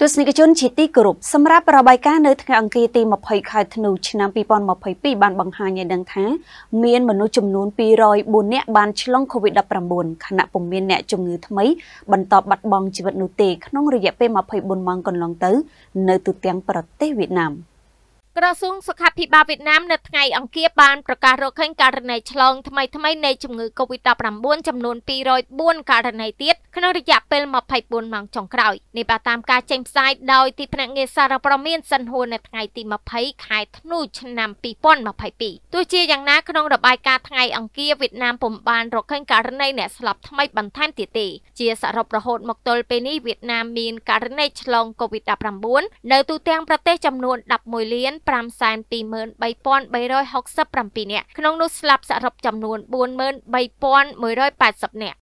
ទស្សនិកជនជាទីគោរពសម្រាប់របាយការណ៍នៅថ្ងៃអង្គារទី20ខែធ្នូឆ្នាំ2022បានបង្ហាញឲ្យដឹងថា មានមនុស្សចំនួន204នាក់បានឆ្លង COVID-19 ខណៈពុំមានអ្នកជំងឺថ្មីបន្តបាត់បង់ជីវិតនោះទេ ក្នុងរយៈពេល24ម៉ោងកន្លងទៅ នៅទូទាំងប្រទេសវៀតណាម។ក្រសួងសុខាភិបាលវៀតណាមនៅថ្ងៃអង្គារបានប្រកាសរកឃើញករណីឆ្លងថ្មីថ្មីនៃជំងឺ Covid-19 ចំនួន204ករណីទៀតក្នុងរយៈពេល24ម៉ោងចុងក្រោយនេះបើតាមការចេញផ្សាយដោយទីភ្នាក់ងារសារព័ត៌មានសិនហួរនៅថ្ងៃទី20ខែធ្នូឆ្នាំ2022ទោះជាយ៉ាងណាក្នុងរបាយការណ៍ថ្ងៃអង្គារវៀតណាមពុំបានរកឃើញករណីអ្នកស្លាប់ថ្មីបន្ថែមទៀតទេជាសរុបរហូតមកទល់ពេលនេះវៀតណាមមានករណីឆ្លង Covid-19 នៅទូទាំងប្រទេសចំនួន11លាន523,367នាក់ក្នុងនោះស្លាប់សរុបចំនួន43,180នាក់